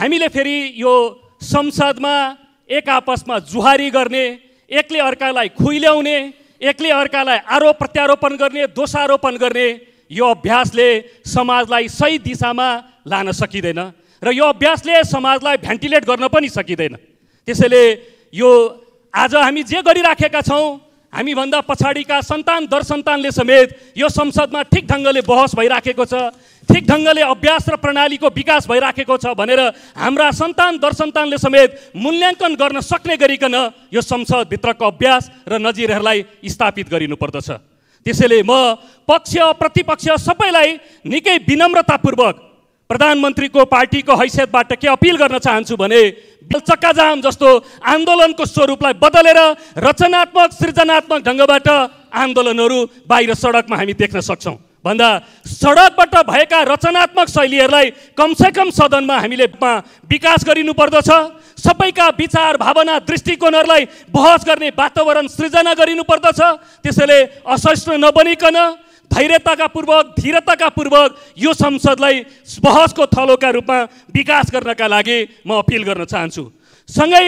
हामीले फेरि यो संसदमा एक आपसमा जुहारी गर्ने एकले अर्कालाई खुइल्याउने एकले अर्कालाई आरोप प्रत्यारोपण गर्ने दोषारोपण गर्ने यो अभ्यासले समाजलाई सही दिशामा लान सकिँदैन र यो अभ्यासले समाजलाई भेन्टिलेट गर्न पनि सकिँदैन त्यसैले यो आज हामी जे गरिराखेका छौँ हामीभन्दा पछाडिका सन्तान दर सन्तानले समेत यो संसदमा ठिक ढङ्गले बहस भइराखेको छ ठिक ढङ्गले अभ्यास र प्रणालीको विकास भइराखेको छ भनेर हाम्रा सन्तान दर सन्तानले समेत मूल्याङ्कन गर्न सक्ने गरिकन यो संसदभित्रको अभ्यास र नजिरहरूलाई स्थापित गरिनुपर्दछ त्यसैले म पक्ष प्रतिपक्ष सबैलाई निकै विनम्रतापूर्वक प्रधानमन्त्रीको पार्टीको हैसियतबाट के अपिल गर्न चाहन्छु भने चक्काजाम जस्तो आन्दोलनको स्वरूपलाई बदलेर रचनात्मक सृजनात्मक ढङ्गबाट आन्दोलनहरू बाहिर सडकमा हामी देख्न सक्छौँ भन्दा सडकबाट भएका रचनात्मक शैलीहरूलाई कमसेकम सदनमा हामीले विकास गरिनुपर्दछ सबैका विचार भावना दृष्टिकोणहरूलाई बहस गर्ने वातावरण सृजना गरिनुपर्दछ त्यसैले असहिष्णु नबनिकन धैर्यताका पूर्वक धीरताका पूर्वक यो संसदलाई बहसको थलोका रूपमा विकास गर्नका लागि म अपिल गर्न चाहन्छु सँगै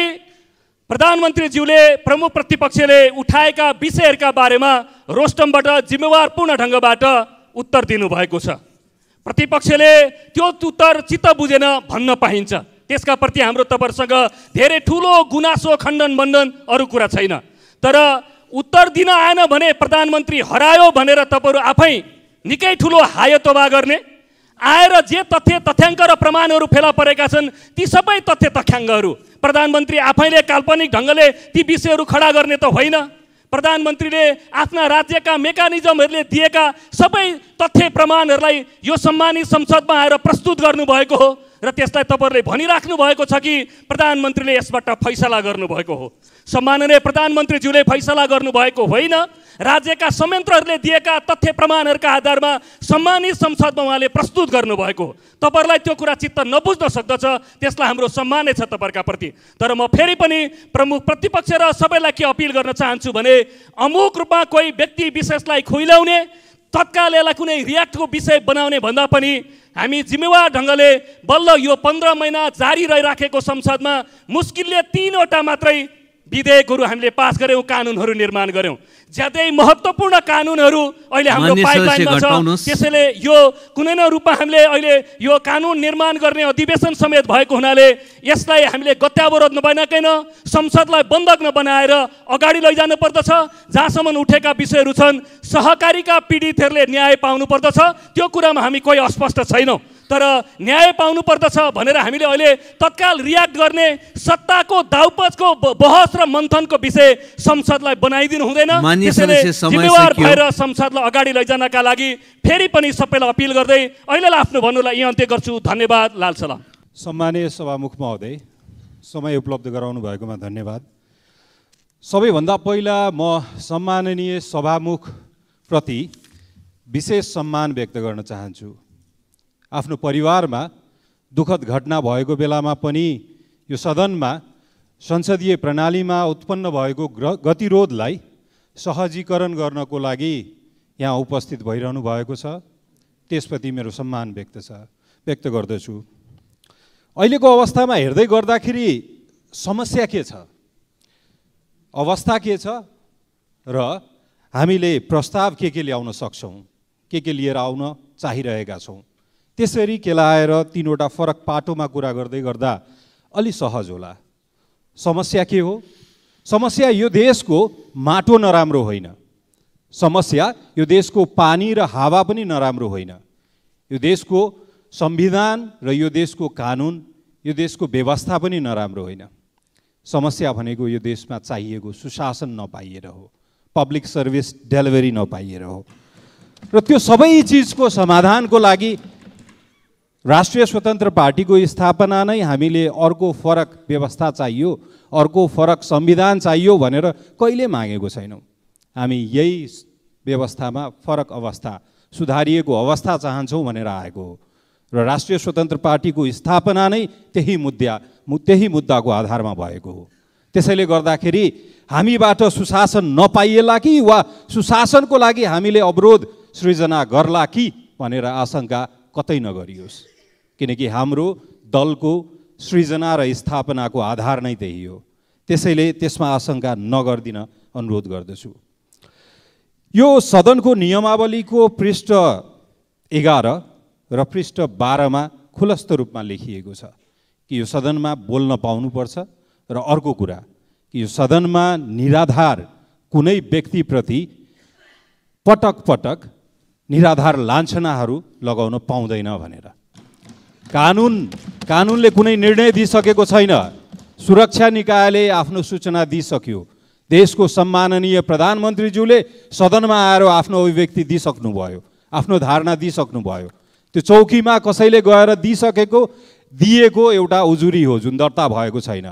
प्रधानमन्त्रीज्यूले प्रमुख प्रतिपक्षले उठाएका विषयहरूका बारेमा रोस्टमबाट जिम्मेवारपूर्ण ढङ्गबाट उत्तर दिनुभएको छ प्रतिपक्षले त्यो उत्तर चित्त बुझेन भन्न पाइन्छ त्यसका प्रति हाम्रो तपाईँहरूसँग धेरै ठुलो गुनासो खण्डन बन्धन अरू कुरा छैन तर उत्तर दिन आएन भने प्रधानमन्त्री हरायो भनेर तपाईँहरू आफै निकै ठुलो हायतोबा गर्ने आएर जे तथ्य तथ्याङ्क र प्रमाणहरू फेला परेका छन् ती सबै तथ्य तथ्याङ्कहरू प्रधानमन्त्री आफैले काल्पनिक ढङ्गले ती विषयहरू खडा गर्ने त होइन प्रधानमन्त्रीले आफ्ना राज्यका मेकानिजमहरूले दिएका सबै तथ्य प्रमाणहरूलाई यो सम्मानित संसदमा आएर प्रस्तुत गर्नुभएको हो र त्यसलाई तपाईँहरूले भनिराख्नु भएको छ कि प्रधानमन्त्रीले यसबाट फैसला गर्नुभएको हो सम्माननीय प्रधानमन्त्रीज्यूले फैसला गर्नुभएको होइन राज्यका संयन्त्रहरूले दिएका तथ्य प्रमाणहरूका आधारमा सम्मानित संसदमा उहाँले प्रस्तुत गर्नुभएको हो तपाईँहरूलाई त्यो कुरा चित्त नबुझ्न सक्दछ त्यसलाई हाम्रो सम्मानै छ तपाईँहरूका प्रति तर म फेरि पनि प्रमुख प्रतिपक्ष र सबैलाई के अपिल गर्न चाहन्छु भने अमुक रूपमा कोही व्यक्ति विशेषलाई खुइल्याउने तत्काल यसलाई कुनै रियाक्टको विषय बनाउने भन्दा पनि हामी जिम्मेवार ढङ्गले बल्ल यो पन्ध्र महिना जारी रहिराखेको संसदमा मुस्किलले तिनवटा मात्रै विधेयकहरू हामीले पास गऱ्यौँ कानुनहरू निर्माण गऱ्यौँ ज्यादै महत्त्वपूर्ण कानुनहरू अहिले हाम्रो पाइपलाइनमा छ त्यसैले यो कुनै न रूपमा हामीले अहिले यो कानुन निर्माण गर्ने अधिवेशन समेत भएको हुनाले यसलाई हामीले गत्यावरोध नबनाइकन संसदलाई बन्धक नबनाएर अगाडि लैजानु पर्दछ जहाँसम्म उठेका विषयहरू छन् सहकारीका पीडितहरूले न्याय पाउनु पर्दछ त्यो कुरामा हामी कोही अस्पष्ट छैनौँ तर न्याय पाउनु पर्दछ भनेर हामीले अहिले तत्काल रियाक्ट गर्ने सत्ताको दाउपचको बहस र मन्थनको विषय संसदलाई बनाइदिनु हुँदैन त्यसैले जिम्मेवार भएर संसदलाई अगाडि लैजानका लागि फेरि पनि सबैलाई अपिल गर्दै अहिलेलाई आफ्नो भन्नुलाई यी अन्त्य गर्छु धन्यवाद
लाल सलाम सम्मानीय सभामुख महोदय समय उपलब्ध गराउनु भएकोमा धन्यवाद सबैभन्दा पहिला म सम्माननीय सभामुखप्रति विशेष सम्मान व्यक्त गर्न चाहन्छु आफ्नो परिवारमा दुःखद घटना भएको बेलामा पनि यो सदनमा संसदीय प्रणालीमा उत्पन्न भएको गतिरोधलाई सहजीकरण गर्नको लागि यहाँ उपस्थित भइरहनु भएको छ त्यसप्रति मेरो सम्मान व्यक्त छ व्यक्त गर्दछु अहिलेको अवस्थामा हेर्दै गर्दाखेरि समस्या के छ अवस्था के छ र हामीले प्रस्ताव के के ल्याउन सक्छौँ के के लिएर आउन चाहिरहेका छौँ त्यसरी केलाएर तिनवटा फरक पाटोमा कुरा गर्दै गर्दा अलि सहज होला समस्या के हो समस्या यो देशको माटो नराम्रो होइन समस्या यो देशको पानी र हावा पनि नराम्रो होइन यो देशको संविधान र यो देशको कानुन यो देशको व्यवस्था पनि नराम्रो होइन समस्या भनेको यो देशमा चाहिएको सुशासन नपाइएर हो पब्लिक सर्भिस डेलिभरी नपाइएर हो र त्यो सबै चिजको समाधानको लागि राष्ट्रिय स्वतन्त्र पार्टीको स्थापना नै हामीले अर्को फरक व्यवस्था चाहियो अर्को फरक संविधान चाहियो भनेर कहिले मागेको छैनौँ हामी यही व्यवस्थामा फरक अवस्था सुधारिएको अवस्था चाहन्छौँ भनेर आएको हो र राष्ट्रिय स्वतन्त्र पार्टीको स्थापना नै त्यही मुद्दा त्यही मुद्दाको आधारमा भएको हो त्यसैले गर्दाखेरि हामीबाट सुशासन नपाइएला कि वा सुशासनको लागि हामीले अवरोध सृजना गर्ला कि भनेर आशंका कतै नगरियोस् किनकि हाम्रो दलको सृजना र स्थापनाको आधार नै त्यही हो त्यसैले त्यसमा आशंका नगरिदिन अनुरोध गर्दछु यो सदनको नियमावलीको पृष्ठ एघार र पृष्ठ बाह्रमा खुलस्त रूपमा लेखिएको छ कि यो सदनमा बोल्न पाउनुपर्छ र अर्को कुरा कि यो सदनमा निराधार कुनै व्यक्तिप्रति पटक पटक निराधार लान्छनाहरू लगाउन पाउँदैन भनेर कानुन कानुनले कुनै निर्णय दिइसकेको छैन सुरक्षा निकायले आफ्नो सूचना दिइसक्यो देशको सम्माननीय प्रधानमन्त्रीज्यूले सदनमा आएर आफ्नो अभिव्यक्ति दिइसक्नुभयो आफ्नो धारणा दिइसक्नुभयो त्यो चौकीमा कसैले गएर दिइसकेको दिएको एउटा उजुरी हो जुन दर्ता भएको छैन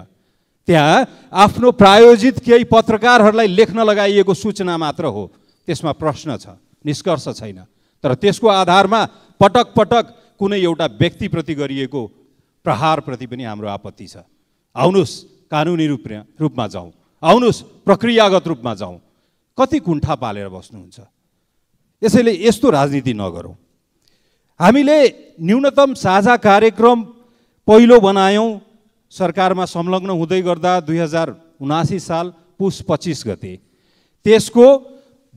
त्यहाँ आफ्नो प्रायोजित केही पत्रकारहरूलाई लेख्न लगाइएको सूचना मात्र हो त्यसमा प्रश्न छ निष्कर्ष छैन तर त्यसको आधारमा पटक पटक कुनै एउटा व्यक्तिप्रति गरिएको प्रहारप्रति पनि हाम्रो आपत्ति छ आउनुहोस् कानुनी रूप रूपमा जाउँ आउनुहोस् प्रक्रियागत रूपमा जाउँ कति कुण्ठा पालेर बस्नुहुन्छ यसैले यस्तो राजनीति नगरौँ हामीले न्यूनतम साझा कार्यक्रम पहिलो बनायौँ सरकारमा संलग्न हुँदै गर्दा दुई हजार उनासी साल पुस पच्चिस गते त्यसको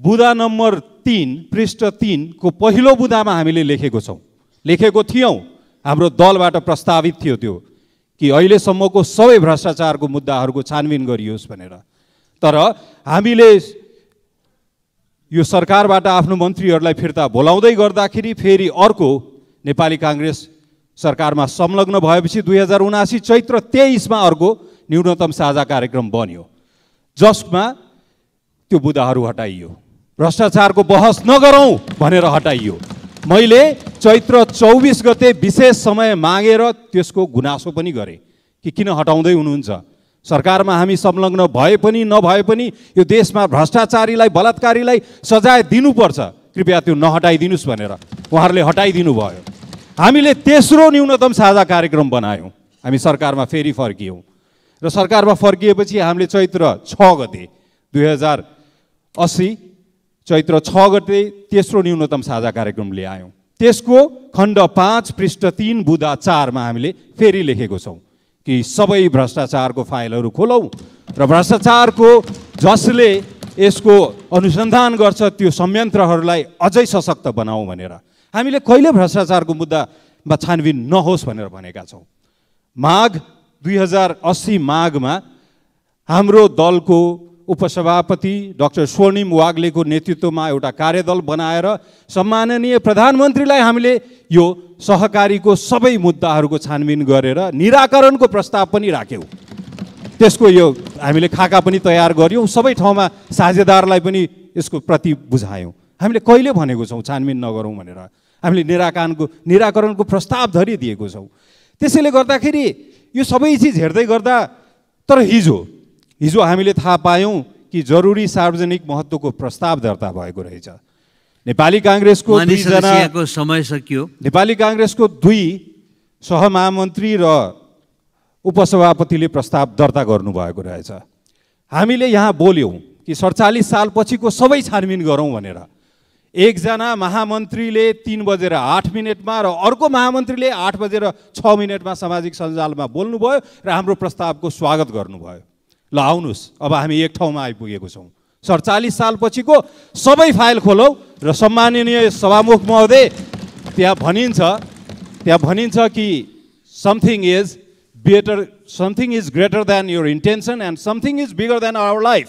बुदा नम्बर तिन पृष्ठ तिनको पहिलो बुदामा हामीले लेखेको छौँ लेखेको थियौँ हाम्रो दलबाट प्रस्तावित थियो त्यो कि अहिलेसम्मको सबै भ्रष्टाचारको मुद्दाहरूको छानबिन गरियोस् भनेर तर हामीले यो सरकारबाट आफ्नो मन्त्रीहरूलाई फिर्ता बोलाउँदै गर्दाखेरि फेरि अर्को नेपाली काङ्ग्रेस सरकारमा संलग्न भएपछि दुई हजार उनासी चैत्र तेइसमा अर्को न्यूनतम साझा कार्यक्रम बन्यो जसमा त्यो बुदाहरू हटाइयो भ्रष्टाचारको बहस नगरौँ भनेर हटाइयो मैले चैत्र चौबिस गते विशेष समय मागेर त्यसको गुनासो पनि गरेँ कि किन हटाउँदै हुनुहुन्छ सरकारमा हामी संलग्न भए पनि नभए पनि यो देशमा भ्रष्टाचारीलाई बलात्कारीलाई सजाय दिनुपर्छ कृपया त्यो नहटाइदिनुहोस् भनेर उहाँहरूले हटाइदिनु भयो हामीले तेस्रो न्यूनतम साझा कार्यक्रम बनायौँ हामी सरकारमा फेरि फर्कियौँ र सरकारमा फर्किएपछि हामीले चैत्र छ गते दुई हजार असी चैत्र छ गते तेस्रो न्यूनतम साझा कार्यक्रम ल्यायौँ त्यसको खण्ड पाँच पृष्ठ तिन बुधा चारमा हामीले फेरि लेखेको छौँ कि सबै भ्रष्टाचारको फाइलहरू खोलौँ र भ्रष्टाचारको जसले यसको अनुसन्धान गर्छ त्यो संयन्त्रहरूलाई अझै सशक्त बनाऊ भनेर हामीले कहिले भ्रष्टाचारको मुद्दामा छानबिन नहोस् भनेर भनेका छौँ माघ दुई हजार अस्सी माघमा हाम्रो दलको उपसभापति डाक्टर स्वर्णिम वाग्लेको नेतृत्वमा एउटा कार्यदल बनाएर सम्माननीय प्रधानमन्त्रीलाई हामीले यो सहकारीको सबै मुद्दाहरूको छानबिन गरेर निराकरणको प्रस्ताव पनि राख्यौँ त्यसको यो हामीले खाका पनि तयार गऱ्यौँ सबै ठाउँमा साझेदारलाई पनि यसको प्रति बुझायौँ हामीले कहिले भनेको छौँ छानबिन नगरौँ भनेर हामीले निराकरणको निराकरणको प्रस्ताव धरिदिएको छौँ त्यसैले गर्दाखेरि यो सबै चिज हेर्दै गर्दा तर हिजो हिजो हामीले थाहा पायौँ कि जरुरी सार्वजनिक महत्त्वको प्रस्ताव दर्ता भएको रहेछ नेपाली काङ्ग्रेसको
समय सकियो
नेपाली काङ्ग्रेसको दुई सहमहामन्त्री र उपसभापतिले प्रस्ताव दर्ता गर्नुभएको रहेछ हामीले यहाँ बोल्यौँ कि सडचालिस सालपछिको सबै छानबिन गरौँ भनेर एकजना महामन्त्रीले तिन बजेर आठ मिनटमा र अर्को महामन्त्रीले आठ बजेर छ मिनटमा सामाजिक सञ्जालमा बोल्नुभयो र हाम्रो प्रस्तावको स्वागत गर्नुभयो ल आउनुहोस् अब हामी एक ठाउँमा आइपुगेको छौँ सडचालिस सालपछिको सबै फाइल खोलौँ र सम्माननीय सभामुख महोदय त्यहाँ भनिन्छ त्यहाँ भनिन्छ कि something is better something is greater than your intention and something is bigger than our life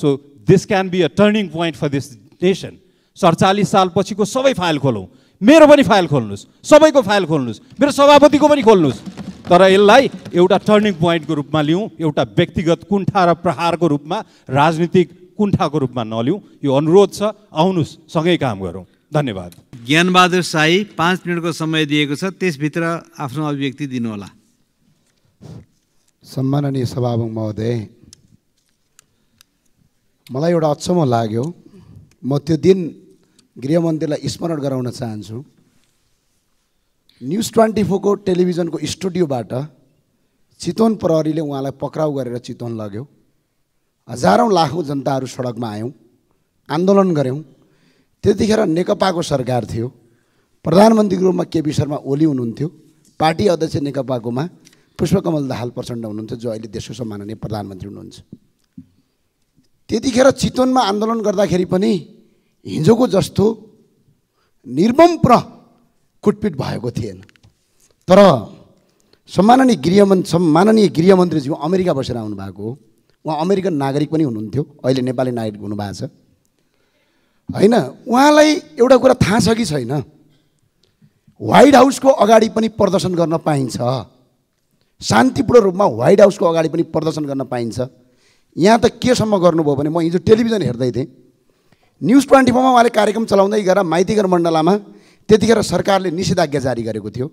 so this can be a turning point for this nation सडचालिस सालपछिको सबै फाइल खोलौँ मेरो पनि फाइल खोल्नुहोस् सबैको फाइल खोल्नुहोस् मेरो सभापतिको पनि खोल्नुहोस् तर यसलाई एउटा टर्निङ पोइन्टको रूपमा लिउँ एउटा व्यक्तिगत कुण्ठा र प्रहारको रूपमा राजनीतिक कुण्ठाको रूपमा नलिउँ यो अनुरोध छ आउनुहोस् सँगै काम गरौँ धन्यवाद ज्ञानबहादुर साई पाँच मिनटको समय दिएको छ त्यसभित्र आफ्नो अभिव्यक्ति दिनुहोला
सम्माननीय सभामुख महोदय मलाई एउटा अचम्म लाग्यो म त्यो दिन गृहमन्त्रीलाई स्मरण गराउन चाहन्छु न्युज ट्वेन्टी फोरको टेलिभिजनको स्टुडियोबाट चितवन प्रहरीले उहाँलाई पक्राउ गरेर चितवन लग्यो हजारौँ लाखौँ जनताहरू सडकमा आयौँ आन्दोलन गऱ्यौँ त्यतिखेर नेकपाको सरकार थियो प्रधानमन्त्रीको रूपमा केपी शर्मा ओली हुनुहुन्थ्यो पार्टी अध्यक्ष नेकपाकोमा पुष्पकमल दाहाल प्रचण्ड हुनुहुन्थ्यो जो अहिले देशको सम्माननीय प्रधानमन्त्री हुनुहुन्छ त्यतिखेर चितवनमा आन्दोलन गर्दाखेरि पनि हिजोको जस्तो निर्मम प्र कुटपिट भएको थिएन तर सम्माननीय गृहमन् सम्माननीय गृहमन्त्रीज्यू अमेरिका बसेर आउनुभएको हो उहाँ अमेरिकन नागरिक पनि हुनुहुन्थ्यो अहिले नेपाली नागरिक हुनुभएको छ होइन उहाँलाई एउटा कुरा थाहा छ कि छैन वाइट हाउसको अगाडि पनि प्रदर्शन गर्न पाइन्छ शान्तिपूर्ण रूपमा वाइट हाउसको अगाडि पनि प्रदर्शन गर्न पाइन्छ यहाँ त केसम्म गर्नुभयो भने म हिजो टेलिभिजन हेर्दै थिएँ न्युज ट्वेन्टी फोरमा उहाँले कार्यक्रम चलाउँदै गएर माइतीगर मण्डलामा त्यतिखेर सरकारले निषेधाज्ञा जारी गरेको थियो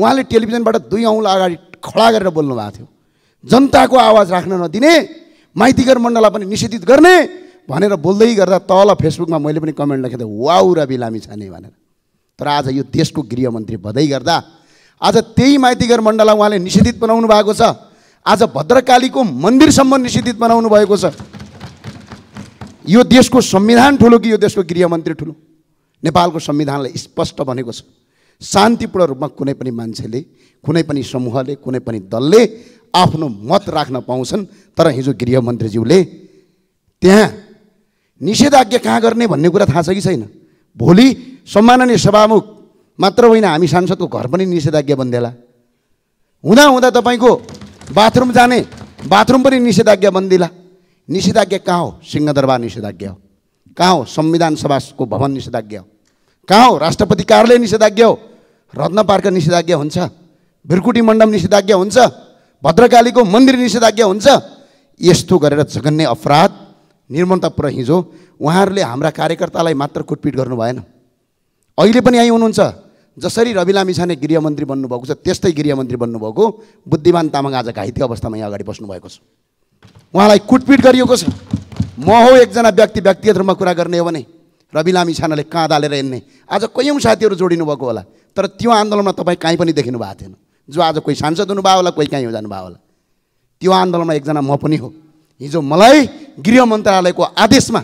उहाँले टेलिभिजनबाट दुई औँला अगाडि खडा गरेर बोल्नु भएको थियो जनताको आवाज राख्न नदिने माइतीघर मण्डललाई पनि निषेधित गर्ने भनेर बोल्दै गर्दा तल फेसबुकमा मैले पनि कमेन्ट लेखेको थिएँ वाउ रवि बिलामी छाने भनेर तर आज यो देशको गृहमन्त्री भन्दै गर्दा आज त्यही माइतीघर मण्डललाई उहाँले निषेधित बनाउनु भएको छ आज भद्रकालीको मन्दिरसम्म निषेधित बनाउनु भएको छ यो देशको संविधान ठुलो कि यो देशको गृहमन्त्री ठुलो नेपालको संविधानलाई स्पष्ट भनेको छ शान्तिपूर्ण रूपमा कुनै पनि मान्छेले कुनै पनि समूहले कुनै पनि दलले आफ्नो मत राख्न पाउँछन् तर हिजो गृहमन्त्रीज्यूले त्यहाँ निषेधाज्ञा कहाँ गर्ने भन्ने कुरा थाहा छ कि छैन भोलि सम्माननीय सभामुख मात्र होइन हामी सांसदको घर पनि निषेधाज्ञा बन्देला हुँदा हुँदा तपाईँको बाथरुम जाने बाथरुम पनि निषेधाज्ञा बन्दिला निषेधाज्ञा कहाँ हो सिंहदरबार निषेधाज्ञा हो कहाँ हो संविधान सभाको भवन निषेधाज्ञा हो कहाँ हो राष्ट्रपति कार्यालय निषेधाज्ञा हो रत्न पार्क निषेधाज्ञा हुन्छ भिरकुटी मण्डप निषेधाज्ञा हुन्छ भद्रकालीको मन्दिर निषेधाज्ञा हुन्छ यस्तो गरेर जघन्य अपराध निर्मणतापुर हिजो उहाँहरूले हाम्रा कार्यकर्तालाई मात्र कुटपिट गर्नु भएन अहिले पनि यहीँ हुनुहुन्छ जसरी रवि लामी छाने गृहमन्त्री बन्नुभएको छ त्यस्तै गृहमन्त्री बन्नुभएको बुद्धिमान तामाङ आज घाइते अवस्थामा यहाँ अगाडि बस्नुभएको छ उहाँलाई कुटपिट गरिएको छ म हो एकजना व्यक्ति व्यक्तिगत रूपमा कुरा गर्ने हो भने रवि लामी छानाले काँध हालेर हिँड्ने आज कयौँ साथीहरू जोडिनु भएको होला तर त्यो आन्दोलनमा तपाईँ काहीँ पनि देखिनु भएको थिएन जो आज कोही सांसद हुनुभयो होला कोही काहीँ जानुभयो होला त्यो आन्दोलनमा एकजना म पनि हो हिजो मलाई गृह मन्त्रालयको आदेशमा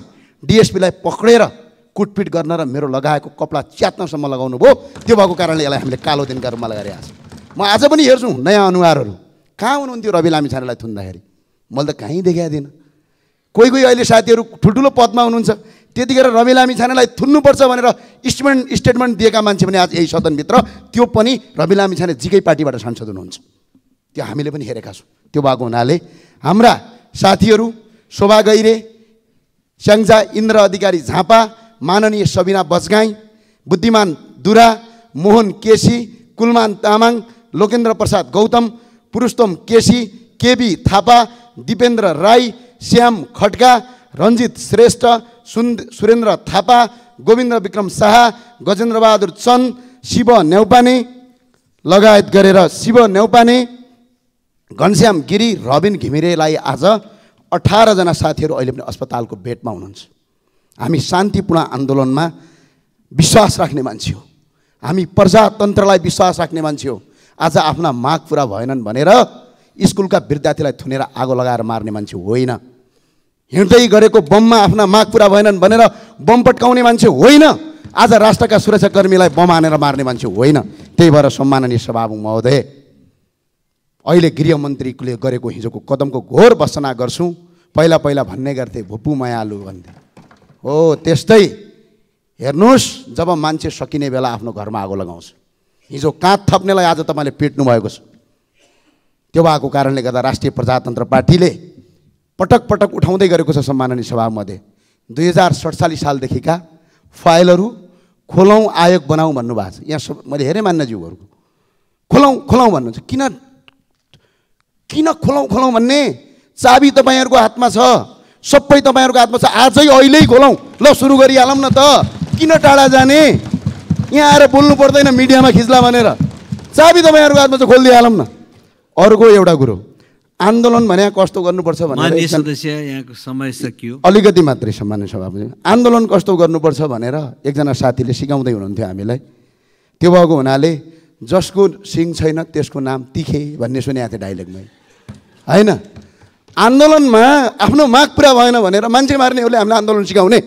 डिएसपीलाई पक्रेर कुटपिट गर्न र मेरो लगाएको कपडा च्यात्नसम्म लगाउनु भयो त्यो भएको कारणले यसलाई हामीले कालो दिनका रूपमा लगाएर छ म आज पनि हेर्छु नयाँ अनुहारहरू कहाँ हुनुहुन्थ्यो रवि लामी छानालाई थुन्दाखेरि मैले त कहीँ देखाएको थिइनँ कोही कोही अहिले साथीहरू ठुल्ठुलो पदमा हुनुहुन्छ त्यतिखेर रवि लामी छानेलाई थुन्नुपर्छ भनेर स्टेटमेन्ट स्टेटमेन्ट दिएका मान्छे पनि आज यही सदनभित्र त्यो पनि रवि लामी छाने जिकै पार्टीबाट सांसद हुनुहुन्छ त्यो हामीले पनि हेरेका छौँ त्यो भएको हुनाले हाम्रा साथीहरू शोभा गैरे स्याङ्जा इन्द्र अधिकारी झापा माननीय सबिना बजगाई बुद्धिमान दुरा मोहन केसी कुलमान तामाङ लोकेन्द्र प्रसाद गौतम पुरुषोत्तम केसी केबी थापा दिपेन्द्र राई श्याम खड्का रञ्जित श्रेष्ठ सुन् सुरेन्द्र थापा गोविन्द विक्रम शाह गजेन्द्रबहादुर चन्द शिव न्याउपाने लगायत गरेर शिव न्याउपाने घनश्याम गिरी रबिन घिमिरेलाई आज अठारजना साथीहरू अहिले पनि अस्पतालको बेडमा हुनुहुन्छ हामी शान्तिपूर्ण आन्दोलनमा विश्वास राख्ने मान्छे हो हामी प्रजातन्त्रलाई विश्वास राख्ने मान्छे हो आज आफ्ना माग पुरा भएनन् भनेर स्कुलका विद्यार्थीलाई थुनेर आगो लगाएर मार्ने मान्छे होइन हिँड्दै गरेको बममा आफ्ना माग पुरा भएनन् भनेर बम पट्काउने मान्छे होइन आज राष्ट्रका सुरक्षाकर्मीलाई बम हानेर मार्ने मान्छे होइन त्यही भएर सम्माननीय सभा महोदय अहिले गृहमन्त्रीले गरेको हिजोको कदमको घोर भसना गर्छु पहिला पहिला भन्ने गर्थे भुप्पु मयालु भन्थे हो त्यस्तै हेर्नुहोस् जब मान्छे सकिने बेला आफ्नो घरमा आगो लगाउँछ हिजो काँध थप्नेलाई आज तपाईँले पेट्नु भएको छ त्यो भएको कारणले गर्दा राष्ट्रिय प्रजातन्त्र पार्टीले पटक पटक उठाउँदै गरेको छ सम्माननीय सभामध्ये दुई हजार सडचालिस सालदेखिका फाइलहरू खोलौँ आयोग बनाऊ भन्नुभएको छ यहाँ सब मैले हेरेँ मान्यज्यूहरूको खोलौँ खोलौँ भन्नुहुन्छ किन किन खोलौँ खोलौँ भन्ने चाबी तपाईँहरूको हातमा छ सबै तपाईँहरूको हातमा छ आजै अहिले खोलौँ ल सुरु गरिहालौँ न त किन टाढा जाने यहाँ आएर बोल्नु पर्दैन मिडियामा खिच्ला भनेर चाबी तपाईँहरूको हातमा छ खोलिदिइहालौँ न अर्को एउटा कुरो आन्दोलन भने कस्तो गर्नुपर्छ अलिकति मात्रै सामान्य सभापति आन्दोलन कस्तो गर्नुपर्छ भनेर एकजना साथीले सिकाउँदै हुनुहुन्थ्यो हामीलाई त्यो भएको हुनाले जसको सिङ छैन त्यसको नाम तिखे भन्ने सुनेको थिएँ डाइलेक्टमै होइन आन्दोलनमा आफ्नो माग पुरा भएन भनेर मान्छे मार्नेहरूले हामीलाई आन्दोलन सिकाउने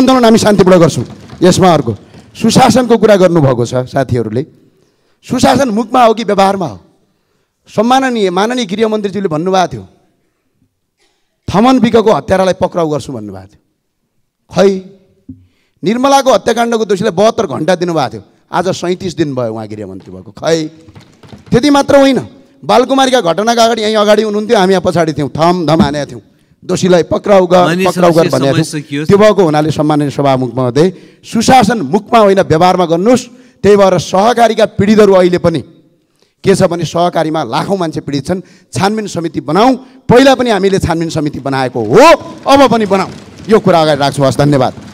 आन्दोलन हामी शान्तिपूर्ण गर्छौँ यसमा अर्को सुशासनको कुरा गर्नुभएको छ साथीहरूले सुशासन मुखमा हो कि व्यवहारमा हो सम्माननीय माननीय गृहमन्त्रीज्यूले भन्नुभएको थियो थमन विकको हत्यारालाई पक्राउ गर्छु भन्नुभएको थियो खै निर्मलाको हत्याकाण्डको दोषीलाई बहत्तर घन्टा दिनुभएको थियो आज सैँतिस दिन भयो उहाँ गृहमन्त्री भएको खै त्यति मात्र होइन बालकुमारीका घटनाका अगाडि यहीँ अगाडि हुनुहुन्थ्यो हामी यहाँ पछाडि थियौँ थम धम हानेका थियौँ दोषीलाई पक्राउ पक्राउ गर त्यो भएको हुनाले सम्माननीय सभामुख महोदय सुशासन मुखमा होइन व्यवहारमा गर्नुहोस् त्यही भएर सहकारीका पीडितहरू अहिले पनि के छ भने सहकारीमा लाखौँ मान्छे पीडित छन् छानबिन समिति बनाऊ पहिला पनि हामीले छानबिन समिति बनाएको हो अब पनि बनाऊ यो कुरा अगाडि राख्छु हस् धन्यवाद